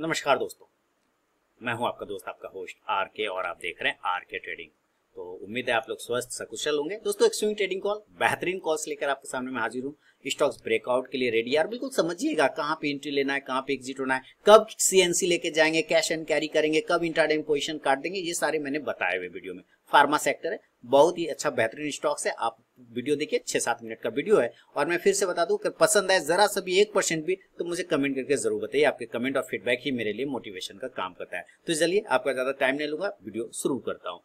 नमस्कार दोस्तों मैं हूं आपका दोस्त आपका होस्ट आर के और आप देख रहे हैं आर के ट्रेडिंग तो उम्मीद है आप लोग स्वस्थ सकुशल होंगे दोस्तों स्विंग ट्रेडिंग कॉल बेहतरीन कॉल्स लेकर आपके सामने मैं हाजिर हूँ स्टॉक्स ब्रेकआउट के लिए रेडी यार बिल्कुल समझिएगा कहाँ पे एंट्री लेना है कहाँ पे एग्जिट होना है कब सीएनसी लेके जाएंगे कैश एंड कैरी करेंगे कब इंटरडेम पोजिशन काट देंगे ये सारे मैंने बताए हुए वीडियो में फार्मा सेक्टर है बहुत ही अच्छा बेहतरीन स्टॉक्स है आप वीडियो देखिए छह सात मिनट का वीडियो है और मैं फिर से बता दूं कि पसंद आए जरा सभी एक परसेंट भी तो मुझे कमेंट करके जरूर बताइए आपके कमेंट और फीडबैक ही मेरे लिए मोटिवेशन का काम करता है तो चलिए आपका ज्यादा टाइम नहीं लूंगा वीडियो शुरू करता हूँ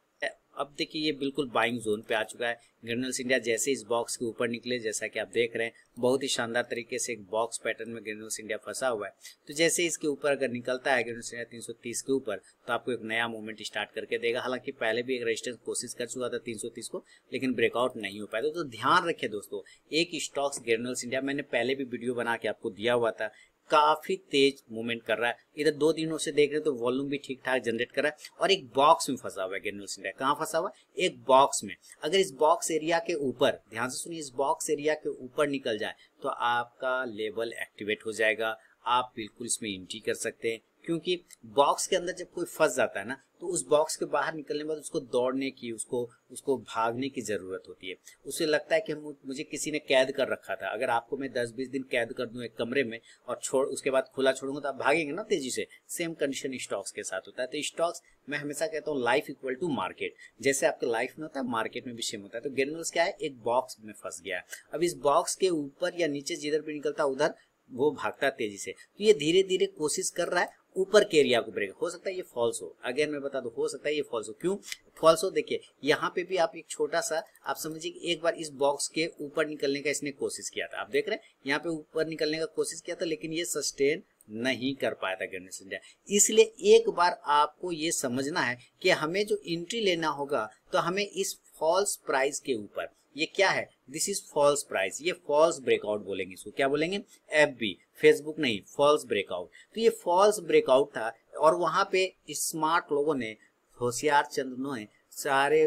अब देखिए ये बिल्कुल बाइंग जोन पे आ चुका है ग्रेनुल्स इंडिया जैसे इस बॉक्स के ऊपर निकले जैसा कि आप देख रहे हैं बहुत ही शानदार तरीके से एक बॉक्स पैटर्न में ग्रेनुल्स इंडिया फंसा हुआ है तो जैसे इसके ऊपर अगर निकलता है ग्रेनुल्स इंडिया 330 के ऊपर तो आपको एक नया मूवमेंट स्टार्ट करके देगा हालांकि पहले भी एक रजिस्टेंस कोशिश कर चुका था तीन को लेकिन ब्रेकआउट नहीं हो पाया तो ध्यान रखे दोस्तों एक स्टॉक्स ग्रेनुल्स इंडिया मैंने पहले भी वीडियो बना के आपको दिया हुआ था काफी तेज मूवमेंट कर रहा है इधर दो दिनों से देख रहे हैं तो वॉल्यूम भी ठीक ठाक जनरेट कर रहा है और एक बॉक्स में फंसा हुआ है गेनुल्स इंडिया कहाँ फंसा हुआ एक बॉक्स में अगर इस बॉक्स एरिया के ऊपर ध्यान से सुनिए इस बॉक्स एरिया के ऊपर निकल जाए तो आपका लेवल एक्टिवेट हो जाएगा आप बिल्कुल इसमें एंट्री कर सकते हैं क्योंकि बॉक्स के अंदर जब कोई फंस जाता है ना तो उस बॉक्स के बाहर निकलने के बाद उसको दौड़ने की उसको उसको भागने की ज़रूरत होती है उसे लगता है कि मुझे किसी ने कैद कर रखा था अगर आपको मैं दस बीस दिन कैद कर दूँ एक कमरे में और छोड़ उसके बाद खुला छोड़ूंगा तो आप भागेंगे ना तेजी से सेम कंडीशन स्टॉक्स के साथ होता है तो स्टॉक्स मैं हमेशा कहता हूँ लाइफ इक्वल टू मार्केट जैसे आपके लाइफ में होता है मार्केट में भी सेम होता है तो गेनल्स क्या है एक बॉक्स में फंस गया है अब इस बॉक्स के ऊपर या नीचे जिधर भी निकलता उधर वो भागता है तेजी से तो ये धीरे धीरे कोशिश कर रहा है ऊपर के एरिया को ब्रेक हो सकता है ये फॉल्स हो अगेन मैं बता दू हो सकता है ये फॉल्स हो क्यों फॉल्स हो देखिए यहाँ पे भी आप एक छोटा सा आप समझिए एक बार इस बॉक्स के ऊपर निकलने का इसने कोशिश किया था आप देख रहे हैं यहाँ पे ऊपर निकलने का कोशिश किया था लेकिन ये सस्टेन नहीं कर पाया था गवर्नमेंट इंडिया इसलिए एक बार आपको ये समझना है कि हमें जो एंट्री लेना होगा तो हमें इस फॉल्स प्राइस के ऊपर ये क्या है दिस इज फॉल्स प्राइस ये फॉल्स ब्रेकआउट बोलेंगे इसको क्या बोलेंगे एफ बी फेसबुक नहीं फॉल्स ब्रेकआउट तो ये फॉल्स ब्रेकआउट था और वहां पे स्मार्ट लोगों ने होशियार चंद ने सारे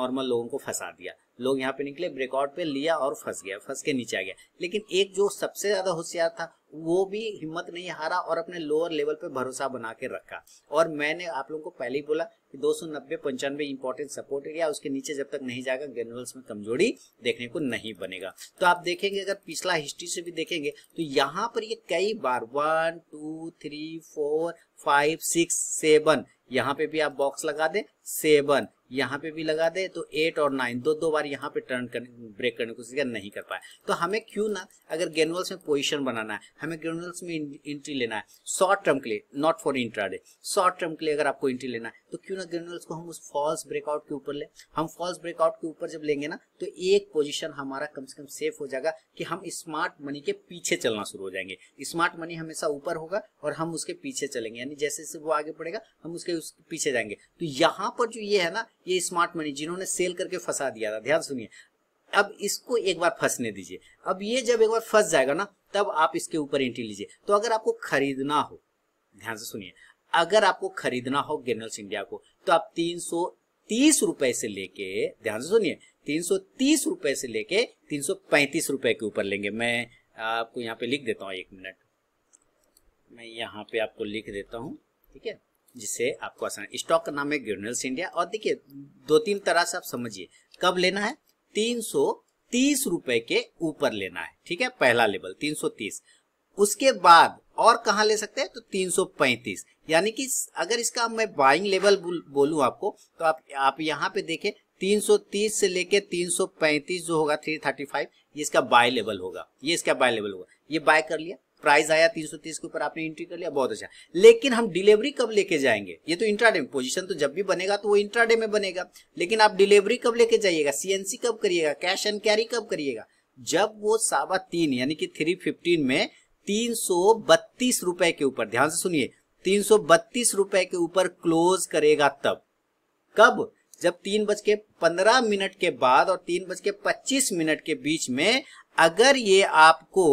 नॉर्मल लोगों को फंसा दिया लोग यहाँ पे निकले ब्रेकआउट पे लिया और फंस गया फंस के नीचे आ गया लेकिन एक जो सबसे ज्यादा होशियार था वो भी हिम्मत नहीं हारा और अपने लोअर लेवल पे भरोसा बना के रखा और मैंने आप लोगों को पहले ही बोला कि दो सौ नब्बे पंचानवे इंपॉर्टेंट सपोर्ट एरिया उसके नीचे जब तक नहीं जाएगा ग्रेनुअल्स में कमजोरी देखने को नहीं बनेगा तो आप देखेंगे अगर पिछला हिस्ट्री से भी देखेंगे तो यहाँ पर ये कई बार one two three four five six seven यहाँ पे भी आप बॉक्स लगा दें सेवन यहाँ पे भी लगा दे तो एट और नाइन दो दो बार यहाँ पे टर्न कर ब्रेक करने की कोशिश नहीं कर पाए तो हमें क्यों ना अगर ग्रेनुअल्स में पोजिशन बनाना है हमें ग्रेनुअल्स में इंट्री लेना है शॉर्ट टर्म के लिए not for day short term के लिए अगर आपको इंट्री लेना है तो क्यों ना ग्रेनुअल्स को हम उस फॉल्स ब्रेकआउट के ऊपर ले हम फॉल्स ब्रेकआउट के ऊपर जब लेंगे ना तो एक पोजिशन हमारा कम से कम सेफ हो जाएगा कि हम स्मार्ट मनी के पीछे चलना शुरू हो जाएंगे स्मार्ट मनी हमेशा ऊपर होगा और हम उसके पीछे चलेंगे यानी जैसे जैसे वो आगे बढ़ेगा हम उसके पीछे जाएंगे तो यहाँ पर जो ये है ना ये स्मार्ट मनी जिन्होंने सेल करके फंसा दिया था ध्यान सुनिए अब इसको एक बार फंसने दीजिए अब ये जब एक बार फंस जाएगा ना तब आप इसके ऊपर एंट्री लीजिए तो अगर आपको खरीदना हो ध्यान से सुनिए अगर आपको खरीदना हो गेनल्स इंडिया को तो आप तीन तीस रुपए से लेके ध्यान से सुनिए तीन सौ तीस रुपए से लेके तीन सौ पैंतीस रुपए के ऊपर लेंगे मैं आपको यहाँ पे लिख देता हूँ एक मिनट मैं यहाँ पे आपको लिख देता हूँ ठीक है जिससे आपको आसान स्टॉक का नाम है ग्रेनुअल्स इंडिया और देखिए दो तीन तरह से आप समझिए कब लेना है तीन सौ तीस रुपए के ऊपर लेना है ठीक है पहला लेवल तीन उसके बाद और कहा ले सकते हैं तो तीन सौ पैंतीस यानी कि अगर इसका मैं बाइंग लेवल बोलूं आपको तो आप आप यहाँ पे देखें 330 से लेके 335 जो होगा 335 ये इसका बाय लेवल होगा ये इसका बाय लेवल होगा ये बाय कर लिया प्राइस आया 330 के ऊपर आपने एंट्री कर लिया बहुत अच्छा लेकिन हम डिलीवरी कब लेके जाएंगे ये तो इंट्राडे में पोजीशन तो जब भी बनेगा तो वो इंट्राडे में बनेगा लेकिन आप डिलीवरी कब लेके जाइएगा सीएनसी कब करिएगा कैश एंड कैरी कब करिएगा जब वो सावा तीन यानी कि थ्री फिफ्टीन में तीन रुपए के ऊपर ध्यान से सुनिए तीन रुपए के ऊपर क्लोज करेगा तब कब जब तीन बज के पंद्रह मिनट के बाद और तीन बज के पच्चीस मिनट के बीच में अगर ये आपको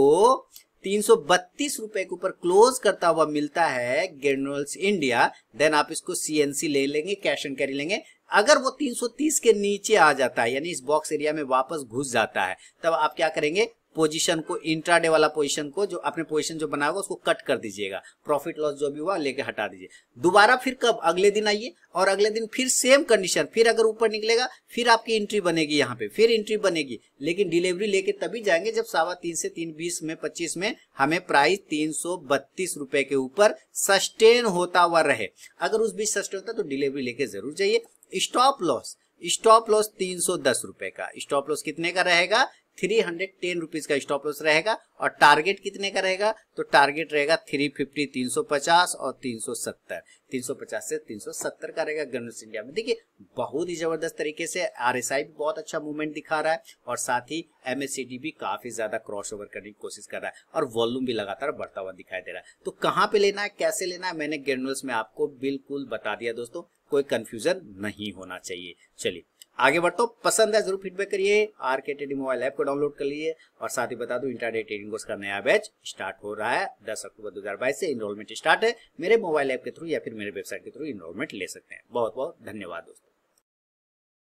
तीन सौ बत्तीस रूपए के ऊपर क्लोज करता हुआ मिलता है गेनरल्स इंडिया देन आप इसको सीएनसी ले लेंगे कैश एंड कैरी लेंगे अगर वो 330 के नीचे आ जाता है यानी इस बॉक्स एरिया में वापस घुस जाता है तब आप क्या करेंगे पोजीशन को इंट्राडे वाला पोजीशन को जो अपने पोजीशन जो बना उसको कट कर दीजिएगा प्रॉफिट लॉस जो भी हुआ लेके हटा दीजिए दोबारा फिर कब अगले दिन आइए और अगले दिन फिर सेम कंडीशन फिर अगर ऊपर निकलेगा फिर आपकी एंट्री बनेगी यहाँ पे फिर एंट्री बनेगी लेकिन डिलीवरी लेके तभी जाएंगे जब सवा तीन से तीन बीस में पच्चीस में हमें प्राइस तीन सौ बत्तीस रुपए के ऊपर सस्टेन होता हुआ रहे अगर उस बीच सस्टेन होता तो डिलीवरी लेके जरूर जाइए स्टॉप लॉस स्टॉप लॉस तीन सौ दस रुपए का स्टॉप लॉस कितने का रहेगा थ्री हंड्रेड टेन रुपीज का स्टॉप लॉस रहेगा और टारगेट कितने का रहेगा तो टारगेट रहेगा थ्री फिफ्टी तीन सौ पचास और तीन सौ सत्तर तीन सौ पचास से तीन सौ सत्तर का रहेगा गवर्नेंस इंडिया में देखिए बहुत ही जबरदस्त तरीके से आर एस आई भी बहुत अच्छा मूवमेंट दिखा रहा है और साथ ही एम एस सी डी भी काफी ज्यादा क्रॉस ओवर करने की कोशिश कर रहा है और वॉल्यूम भी लगातार बढ़ता हुआ दिखाई दे रहा है तो कहाँ पे लेना है कैसे लेना है मैंने ग्रेनुअल्स में आपको बिल्कुल बता दिया दोस्तों कोई कंफ्यूजन नहीं होना चाहिए चलिए आगे बढ़ते पसंद है जरूर फीडबैक करिए आर के टेडी मोबाइल ऐप को डाउनलोड कर लिए और साथ ही बता दूं इंटरडे ट्रेडिंग कोर्स का नया बैच स्टार्ट हो रहा है 10 अक्टूबर 2022 से इनरोलमेंट स्टार्ट है मेरे मोबाइल ऐप के थ्रू या फिर मेरे वेबसाइट के थ्रू इनरोलमेंट ले सकते हैं बहुत बहुत धन्यवाद दोस्तों